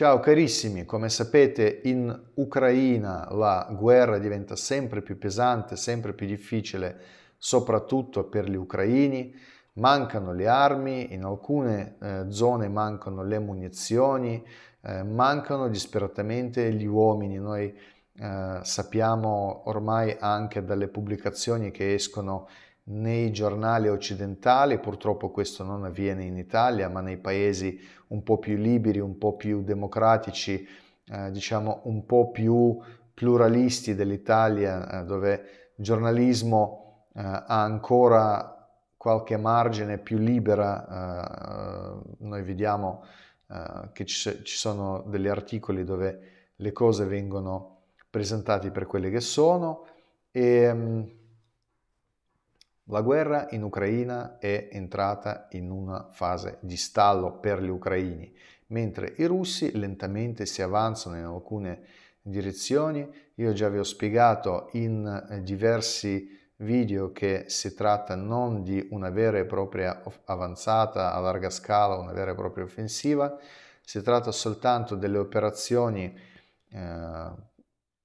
Ciao carissimi, come sapete in Ucraina la guerra diventa sempre più pesante, sempre più difficile, soprattutto per gli ucraini. Mancano le armi, in alcune eh, zone mancano le munizioni, eh, mancano disperatamente gli uomini. Noi eh, sappiamo ormai anche dalle pubblicazioni che escono nei giornali occidentali, purtroppo questo non avviene in Italia, ma nei paesi un po' più liberi, un po' più democratici, eh, diciamo un po' più pluralisti dell'Italia, eh, dove il giornalismo eh, ha ancora qualche margine più libera, eh, noi vediamo eh, che ci, ci sono degli articoli dove le cose vengono presentate per quelle che sono e ehm, la guerra in Ucraina è entrata in una fase di stallo per gli ucraini, mentre i russi lentamente si avanzano in alcune direzioni. Io già vi ho spiegato in eh, diversi video che si tratta non di una vera e propria avanzata a larga scala, una vera e propria offensiva, si tratta soltanto delle operazioni eh,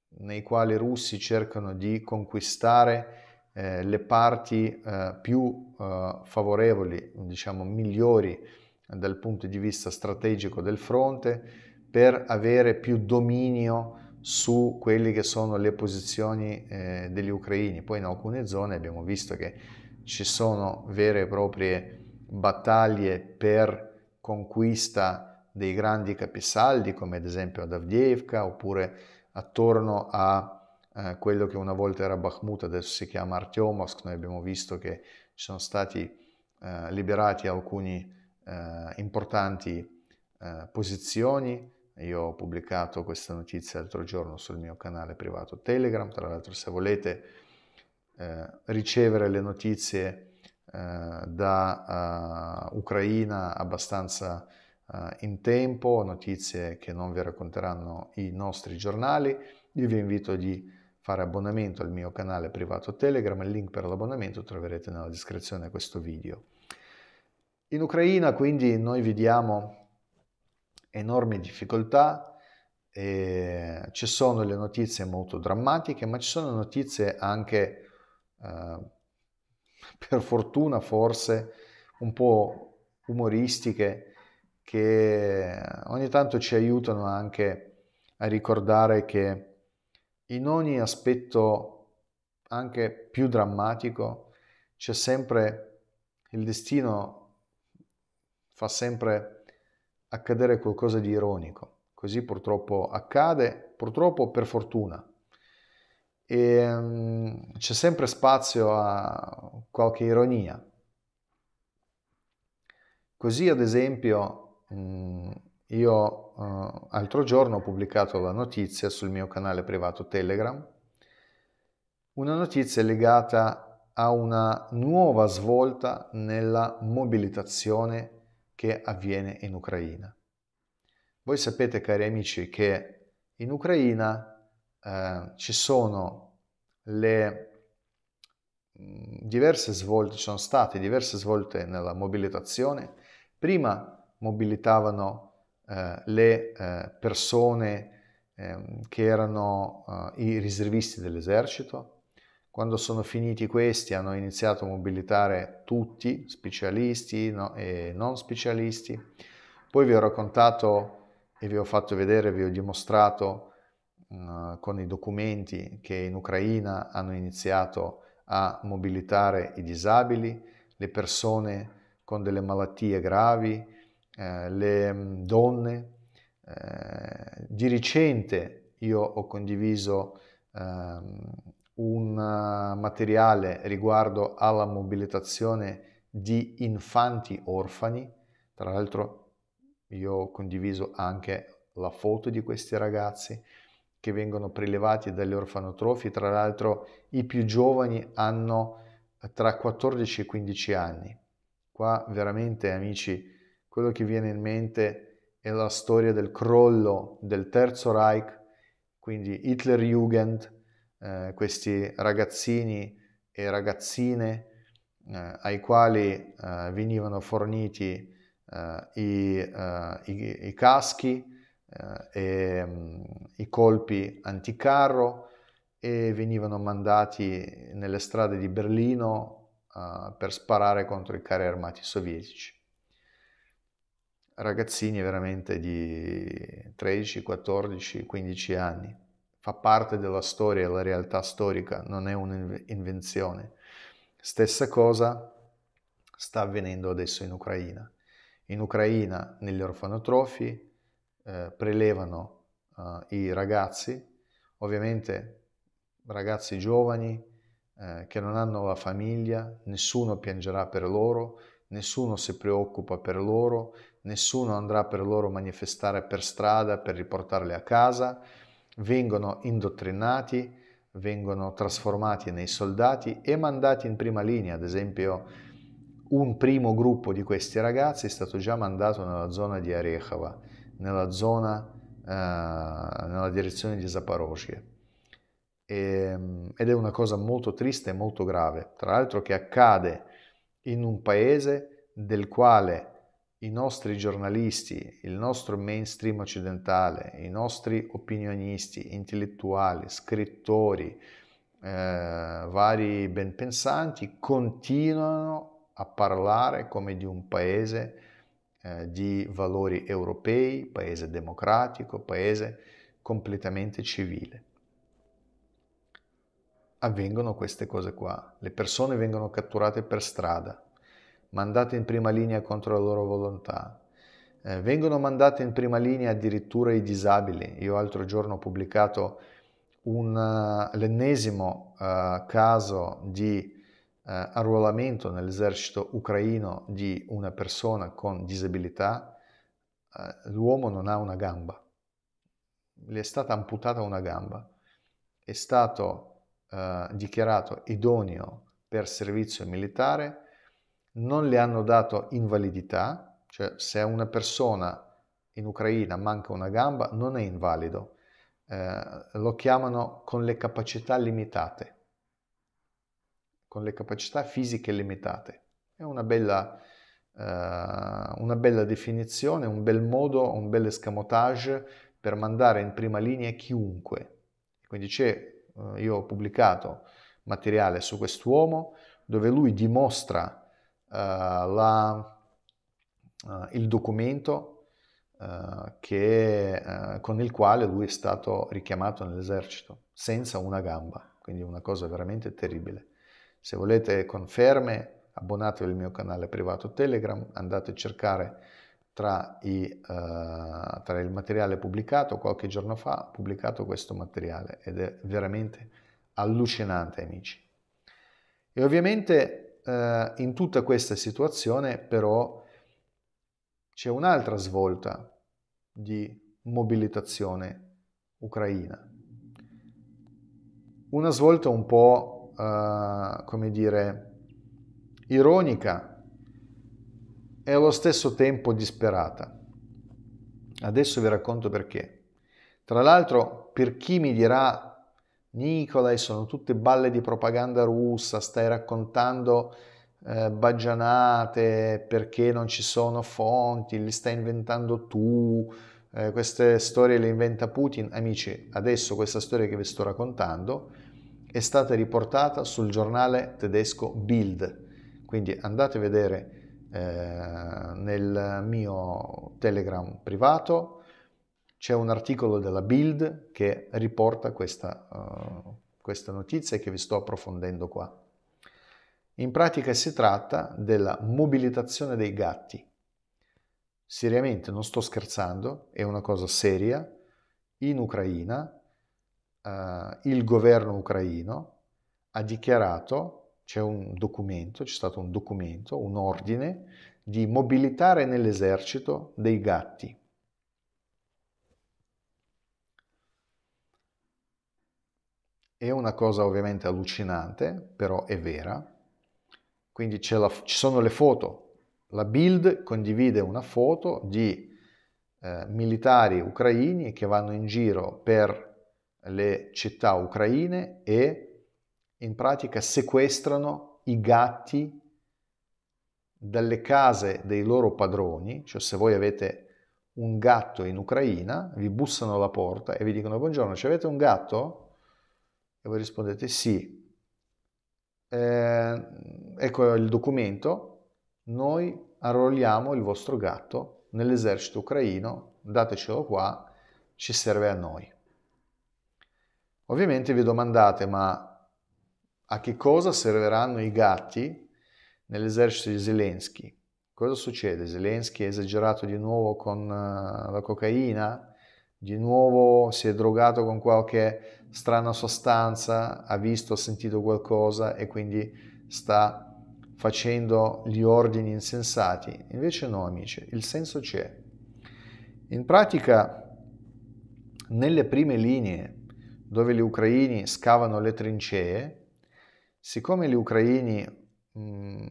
nei quali i russi cercano di conquistare eh, le parti eh, più eh, favorevoli, diciamo migliori dal punto di vista strategico del fronte per avere più dominio su quelle che sono le posizioni eh, degli ucraini. Poi in alcune zone abbiamo visto che ci sono vere e proprie battaglie per conquista dei grandi capisaldi, come ad esempio ad Avdievka, oppure attorno a eh, quello che una volta era Bakhmut, adesso si chiama Artyomovsk, noi abbiamo visto che ci sono stati eh, liberati alcuni eh, importanti eh, posizioni, io ho pubblicato questa notizia l'altro giorno sul mio canale privato Telegram, tra l'altro se volete ricevere le notizie da uh, Ucraina abbastanza uh, in tempo, notizie che non vi racconteranno i nostri giornali. Io vi invito di fare abbonamento al mio canale privato Telegram, il link per l'abbonamento troverete nella descrizione a questo video. In Ucraina quindi noi vediamo enormi difficoltà, eh, ci sono le notizie molto drammatiche, ma ci sono notizie anche, eh, per fortuna forse, un po' umoristiche che ogni tanto ci aiutano anche a ricordare che in ogni aspetto anche più drammatico c'è sempre il destino fa sempre accadere qualcosa di ironico così purtroppo accade purtroppo per fortuna e um, c'è sempre spazio a qualche ironia così ad esempio um, io eh, altro giorno ho pubblicato la notizia sul mio canale privato Telegram, una notizia legata a una nuova svolta nella mobilitazione che avviene in Ucraina. Voi sapete, cari amici, che in Ucraina eh, ci sono le mm, diverse svolte, ci sono state diverse svolte nella mobilitazione. Prima mobilitavano eh, le eh, persone ehm, che erano eh, i riservisti dell'esercito. Quando sono finiti questi hanno iniziato a mobilitare tutti, specialisti no, e non specialisti. Poi vi ho raccontato e vi ho fatto vedere, vi ho dimostrato uh, con i documenti che in Ucraina hanno iniziato a mobilitare i disabili, le persone con delle malattie gravi, eh, le donne. Eh, di recente io ho condiviso ehm, un eh, materiale riguardo alla mobilitazione di infanti orfani. Tra l'altro io ho condiviso anche la foto di questi ragazzi che vengono prelevati dagli orfanotrofi. Tra l'altro i più giovani hanno eh, tra 14 e 15 anni. Qua veramente amici quello che viene in mente è la storia del crollo del Terzo Reich, quindi Hitlerjugend, eh, questi ragazzini e ragazzine eh, ai quali eh, venivano forniti eh, i, eh, i, i, caschi, eh, e, mh, mm, i colpi anticarro e venivano mandati nelle strade di Berlino per sparare contro i carri armati sovietici ragazzini veramente di 13, 14, 15 anni. Fa parte della storia, la realtà storica, non è un'invenzione. Stessa cosa sta avvenendo adesso in Ucraina. In Ucraina, negli orfanotrofi, eh, prelevano eh, i ragazzi, ovviamente ragazzi giovani eh, che non hanno la famiglia, nessuno piangerà per loro, nessuno si preoccupa per loro, nessuno andrà per loro a manifestare per strada per riportarli a casa, vengono indottrinati, vengono trasformati nei soldati e mandati in prima linea, ad esempio un primo gruppo di questi ragazzi è stato già mandato nella zona di Arechava, nella zona, eh, nella direzione di Zaporozhye. Ehm, ed è una cosa molto triste e molto grave, tra l'altro che accade in un paese del quale i nostri giornalisti, il nostro mainstream occidentale, i nostri opinionisti, intellettuali, scrittori, eh, vari benpensanti continuano a parlare come di un paese eh, di valori europei, paese democratico, paese completamente civile. Avvengono queste cose qua, le persone vengono catturate per strada, mandate in prima linea contro la loro volontà. Eh, vengono mandate in prima linea addirittura i disabili. Io l'altro giorno ho pubblicato un, uh, l'ennesimo uh, caso di uh, arruolamento nell'esercito ucraino di una persona con disabilità. l'uomo non ha una gamba, gli è stata amputata una gamba, è stato dichiarato idoneo per servizio militare non le hanno dato invalidità, cioè se a una persona in Ucraina manca una gamba non è invalido, eh, lo chiamano con le capacità limitate, con le capacità fisiche limitate. È una bella, eh, una bella definizione, un bel modo, un bel escamotage per mandare in prima linea chiunque. Quindi c'è, eh, io ho pubblicato materiale su quest'uomo dove lui dimostra eh, la, eh, il documento eh, che, con il quale lui è stato richiamato nell'esercito, senza una gamba, quindi una cosa veramente terribile. Se volete conferme, abbonatevi al mio canale privato Telegram, andate a cercare tra, i, eh, tra, il materiale pubblicato, qualche giorno fa ho pubblicato questo materiale ed è veramente allucinante amici. E ovviamente eh, in tutta questa situazione però c'è un'altra svolta di mobilitazione ucraina. Una svolta un po', eh, come dire, ironica e allo stesso tempo disperata. Adesso vi racconto perché. Tra l'altro, per chi mi dirà Nicolai, sono tutte balle di propaganda russa, stai raccontando eh, baggianate perché non ci sono fonti, li stai inventando tu, eh, queste storie le inventa Putin. Amici, adesso questa storia che vi sto raccontando è stata riportata sul giornale tedesco Bild, quindi andate a vedere eh, nel mio Telegram privato c'è un articolo della Bild che riporta questa, uh, questa notizia che vi sto approfondendo qua. In pratica si tratta della mobilitazione dei gatti. Seriamente, non sto scherzando, è una cosa seria. In Ucraina uh, il governo ucraino ha dichiarato c'è un documento, c'è stato un documento, un ordine di mobilitare nell'esercito dei gatti. È una cosa ovviamente allucinante, però è vera. Quindi la, ci sono le foto. La Bild condivide una foto di eh, militari ucraini che vanno in giro per le città ucraine e in pratica sequestrano i gatti dalle case dei loro padroni, cioè se voi avete un gatto in Ucraina, vi bussano alla porta e vi dicono buongiorno, ci avete un gatto? E voi rispondete sì. Eh, ecco il documento, noi arruoliamo il vostro gatto nell'esercito ucraino, datecelo qua, ci serve a noi. Ovviamente vi domandate, ma a che cosa serviranno i gatti nell'esercito di Zelensky? Cosa succede? Zelensky è esagerato di nuovo con eh, la cocaina? di nuovo si è drogato con qualche strana sostanza, ha visto, ha sentito qualcosa e quindi sta facendo gli ordini insensati. Invece no, amici, il senso c'è. In pratica, nelle prime linee dove gli ucraini scavano le trincee, siccome gli ucraini mh,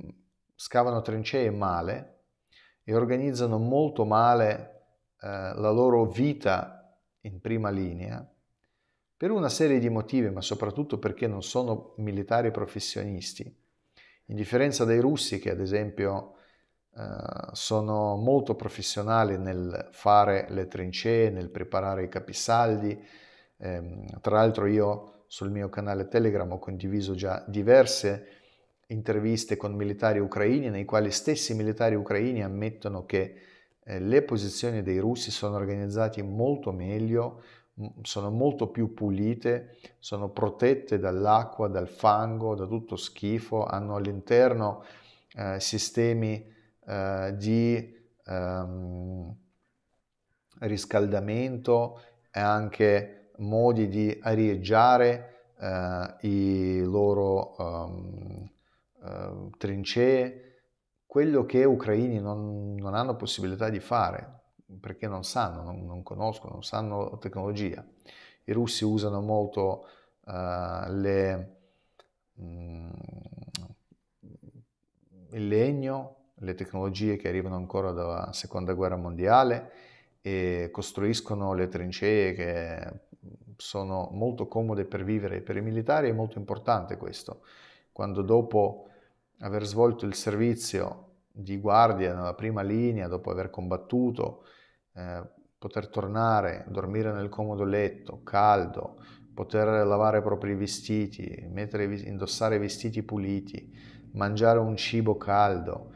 scavano trincee male e organizzano molto male eh, la loro vita in prima linea, per una serie di motivi, ma soprattutto perché non sono militari professionisti, in differenza dai russi che ad esempio eh, sono molto professionali nel fare le trincee, nel preparare i capisaldi. Eh, tra l'altro io sul mio canale Telegram ho condiviso già diverse interviste con militari ucraini nei quali stessi militari ucraini ammettono che eh, le posizioni dei russi sono organizzate molto meglio, sono molto più pulite, sono protette dall'acqua, dal fango, da tutto schifo, hanno all'interno eh, sistemi eh, di ehm, riscaldamento e anche modi di arieggiare eh, i loro ehm, eh, trincee, quello che ucraini non, non hanno possibilità di fare, perché non sanno, non, non, conoscono, non sanno tecnologia. I russi usano molto uh, le, mh, mm, il legno, le tecnologie che arrivano ancora dalla seconda guerra mondiale e costruiscono le trincee che sono molto comode per vivere. Per i militari è molto importante questo. Quando dopo aver svolto il servizio di guardia nella prima linea dopo aver combattuto, eh, poter tornare, dormire nel comodo letto, caldo, poter lavare i propri vestiti, mettere, indossare vestiti puliti, mangiare un cibo caldo,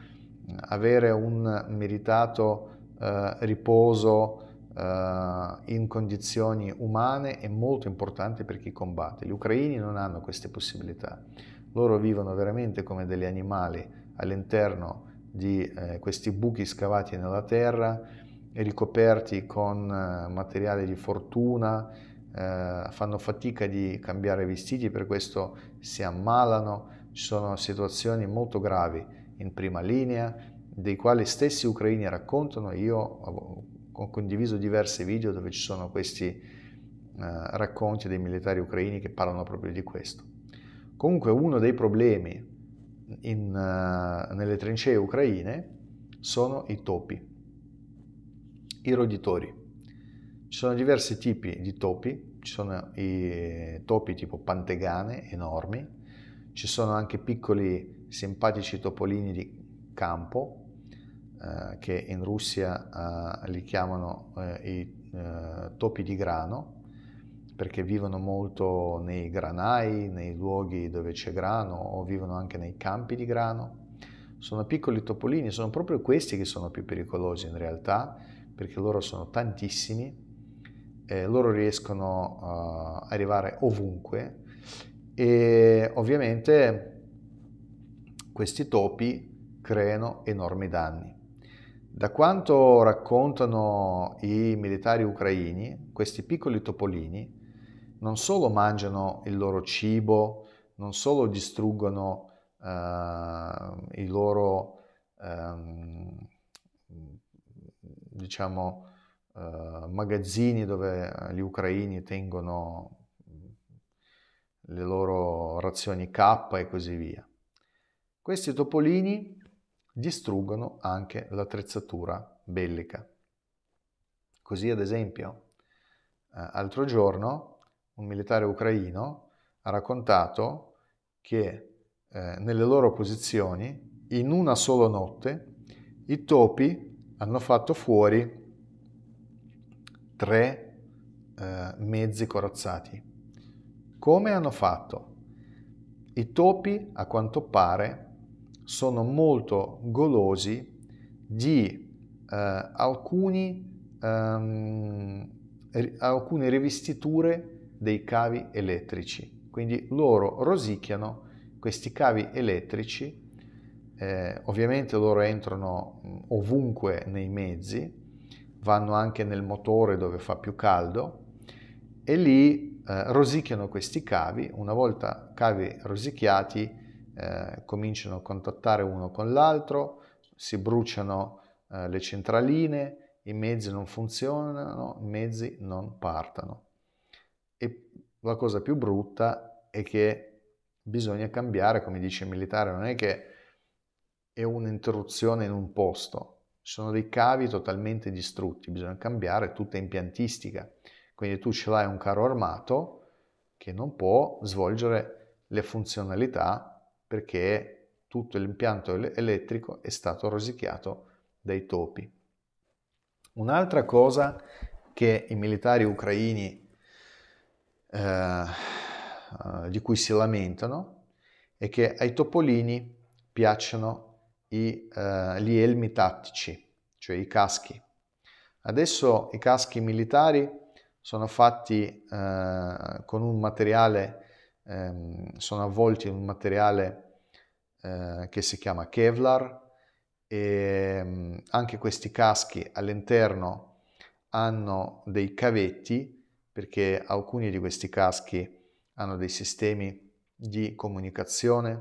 avere un meritato eh, riposo eh, in condizioni umane è molto importante per chi combatte. Gli ucraini non hanno queste possibilità loro vivono veramente come degli animali all'interno di eh, questi buchi scavati nella terra, ricoperti con eh, materiale di fortuna, eh, fanno fatica di cambiare vestiti, per questo si ammalano, ci sono situazioni molto gravi in prima linea, dei quali stessi ucraini raccontano, io ho condiviso diversi video dove ci sono questi eh, racconti dei militari ucraini che parlano proprio di questo. Comunque uno dei problemi in, uh, nelle trincee ucraine sono i topi, i roditori. Ci sono diversi tipi di topi, ci sono i topi tipo pantegane enormi, ci sono anche piccoli simpatici topolini di campo eh, che in Russia eh, li chiamano eh, i eh, topi di grano perché vivono molto nei granai, nei luoghi dove c'è grano o vivono anche nei campi di grano. Sono piccoli topolini, sono proprio questi che sono più pericolosi in realtà, perché loro sono tantissimi, eh, loro riescono a uh, eh, arrivare ovunque e ovviamente questi topi creano enormi danni. Da quanto raccontano i militari ucraini, questi piccoli topolini non solo mangiano il loro cibo, non solo distruggono eh, i loro, ehm, diciamo, eh, magazzini dove eh, gli ucraini tengono le loro razioni K e così via. Questi topolini distruggono anche l'attrezzatura bellica. Così ad esempio, eh, altro giorno un militare ucraino, ha raccontato che eh, nelle loro posizioni, in una sola notte, i topi hanno fatto fuori tre eh, mezzi corazzati. Come hanno fatto? I topi, a quanto pare, sono molto golosi di eh, alcuni, ehm, alcune rivestiture dei cavi elettrici. Quindi loro rosicchiano questi cavi elettrici, eh, ovviamente loro entrano mm, ovunque nei mezzi, vanno anche nel motore dove fa più caldo e lì eh, rosicchiano questi cavi, una volta cavi rosicchiati eh, cominciano a contattare uno con l'altro, si bruciano eh, le centraline, i mezzi non funzionano, i mezzi non partono la cosa più brutta è che bisogna cambiare, come dice il militare, non è che è un'interruzione in un posto, sono dei cavi totalmente distrutti, bisogna cambiare tutta impiantistica. Quindi tu ce l'hai un carro armato che non può svolgere le funzionalità perché tutto l'impianto elettrico è stato rosicchiato dai topi. Un'altra cosa che i militari ucraini eh, di cui si lamentano è che ai topolini piacciono i, eh, gli elmi tattici, cioè i caschi. Adesso i caschi militari sono fatti eh, con un materiale, ehm, sono avvolti in un materiale eh, che si chiama Kevlar e ehm, anche questi caschi all'interno hanno dei cavetti perché alcuni di questi caschi hanno dei sistemi di comunicazione,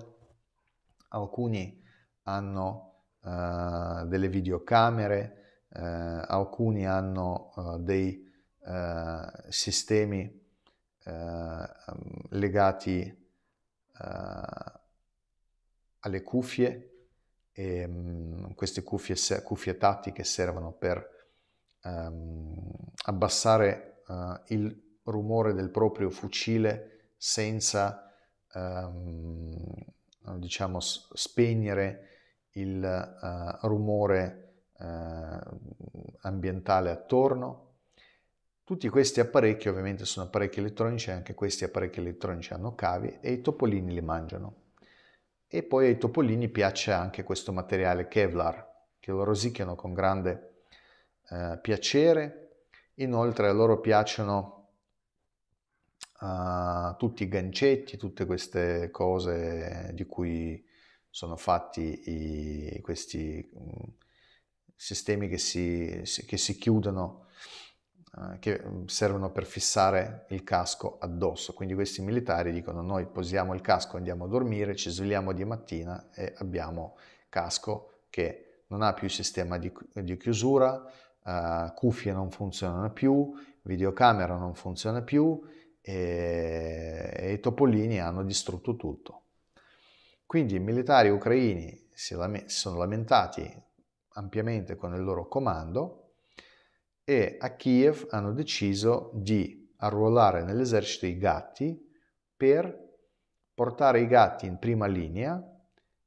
alcuni hanno eh, delle videocamere, eh, alcuni hanno eh, dei eh, sistemi eh, legati eh, alle cuffie, e, mh, mm, queste cuffie, cuffie tattiche servono per ehm, abbassare uh, il rumore del proprio fucile senza um, diciamo, spegnere il uh, rumore uh, ambientale attorno. Tutti questi apparecchi ovviamente sono apparecchi elettronici, anche questi apparecchi elettronici hanno cavi e i topolini li mangiano. E poi ai topolini piace anche questo materiale Kevlar, che lo rosicchiano con grande eh, piacere Inoltre a loro piacciono uh, tutti i gancetti, tutte queste cose di cui sono fatti i, questi mm, sistemi che si, che si chiudono, uh, che mm, servono per fissare il casco addosso. Quindi questi militari dicono noi posiamo il casco, andiamo a dormire, ci svegliamo di mattina e abbiamo casco che non ha più sistema di, di chiusura, uh, cuffie non funzionano più, videocamera non funziona più e, e i topolini hanno distrutto tutto. Quindi i militari ucraini si, sono lamentati ampiamente con il loro comando e a Kiev hanno deciso di arruolare nell'esercito i gatti per portare i gatti in prima linea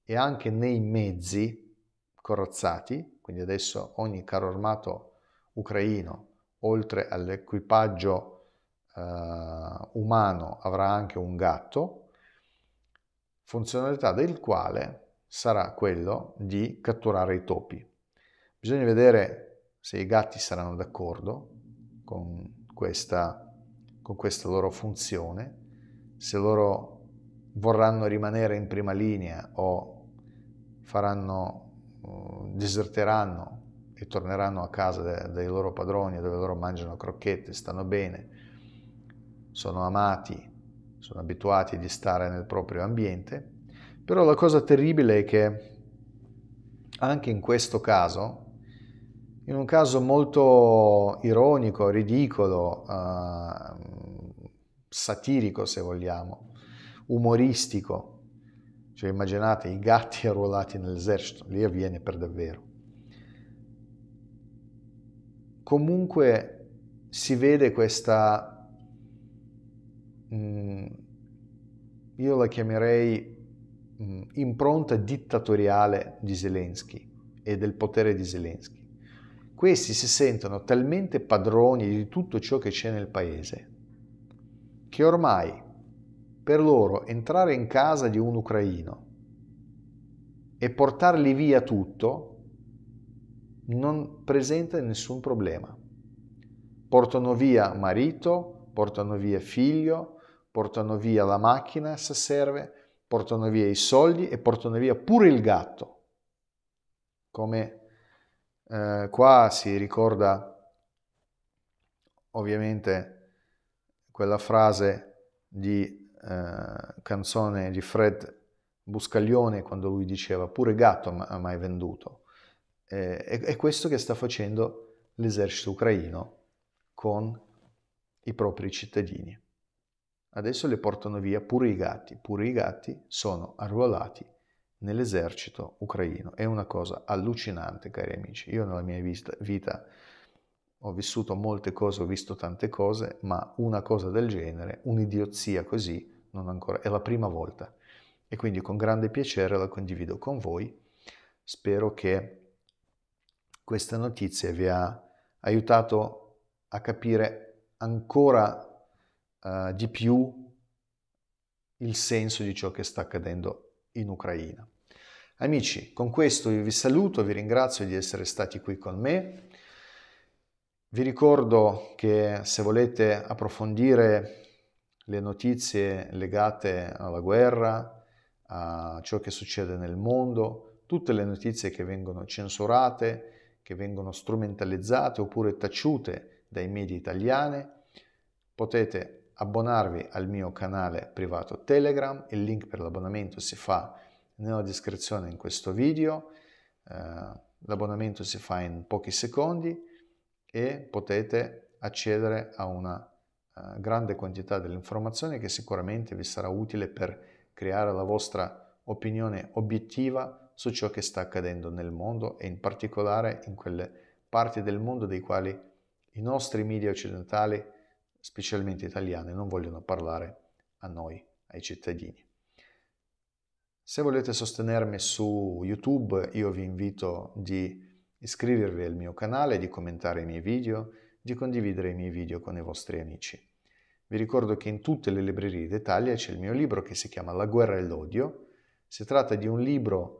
e anche nei mezzi corazzati, quindi adesso ogni carro armato ucraino, oltre all'equipaggio eh, umano, avrà anche un gatto, funzionalità del quale sarà quello di catturare i topi. Bisogna vedere se i gatti saranno d'accordo con questa, con questa loro funzione, se loro vorranno rimanere in prima linea o faranno, mm, deserteranno e torneranno a casa dai loro padroni dove loro mangiano crocchette, stanno bene, sono amati, sono abituati di stare nel proprio ambiente. Però la cosa terribile è che anche in questo caso, in un caso molto ironico, ridicolo, eh, satirico se vogliamo, umoristico, cioè immaginate i gatti arruolati nell'esercito, lì avviene per davvero comunque si vede questa, mh, mm, io la chiamerei mh, mm, impronta dittatoriale di Zelensky e del potere di Zelensky. Questi si sentono talmente padroni di tutto ciò che c'è nel paese che ormai per loro entrare in casa di un ucraino e portarli via tutto non presenta nessun problema. Portano via marito, portano via figlio, portano via la macchina se serve, portano via i soldi e portano via pure il gatto. Come eh, qua si ricorda ovviamente quella frase di eh, canzone di Fred Buscaglione quando lui diceva pure gatto mai venduto eh, è, è questo che sta facendo l'esercito ucraino con i propri cittadini. Adesso le portano via pure i gatti, pure i gatti sono arruolati nell'esercito ucraino. È una cosa allucinante, cari amici. Io nella mia vita, vita ho vissuto molte cose, ho visto tante cose, ma una cosa del genere, un'idiozia così, non ancora, è la prima volta. E quindi con grande piacere la condivido con voi. Spero che questa notizia vi ha aiutato a capire ancora uh, di più il senso di ciò che sta accadendo in Ucraina. Amici, con questo io vi saluto, vi ringrazio di essere stati qui con me. Vi ricordo che se volete approfondire le notizie legate alla guerra, a ciò che succede nel mondo, tutte le notizie che vengono censurate, che vengono strumentalizzate oppure taciute dai media italiani, potete abbonarvi al mio canale privato Telegram, il link per l'abbonamento si fa nella descrizione in questo video, eh, l'abbonamento si fa in pochi secondi e potete accedere a una eh, grande quantità delle informazioni che sicuramente vi sarà utile per creare la vostra opinione obiettiva su ciò che sta accadendo nel mondo e in particolare in quelle parti del mondo dei quali i nostri media occidentali, specialmente italiani, non vogliono parlare a noi, ai cittadini. Se volete sostenermi su YouTube, io vi invito di iscrivervi al mio canale, di commentare i miei video, di condividere i miei video con i vostri amici. Vi ricordo che in tutte le librerie d'Italia c'è il mio libro che si chiama La guerra e l'odio. Si tratta di un libro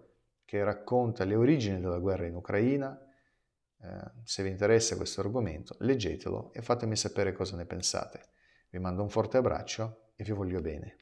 che racconta le origini della guerra in Ucraina. Eh, se vi interessa questo argomento, leggetelo e fatemi sapere cosa ne pensate. Vi mando un forte abbraccio e vi voglio bene.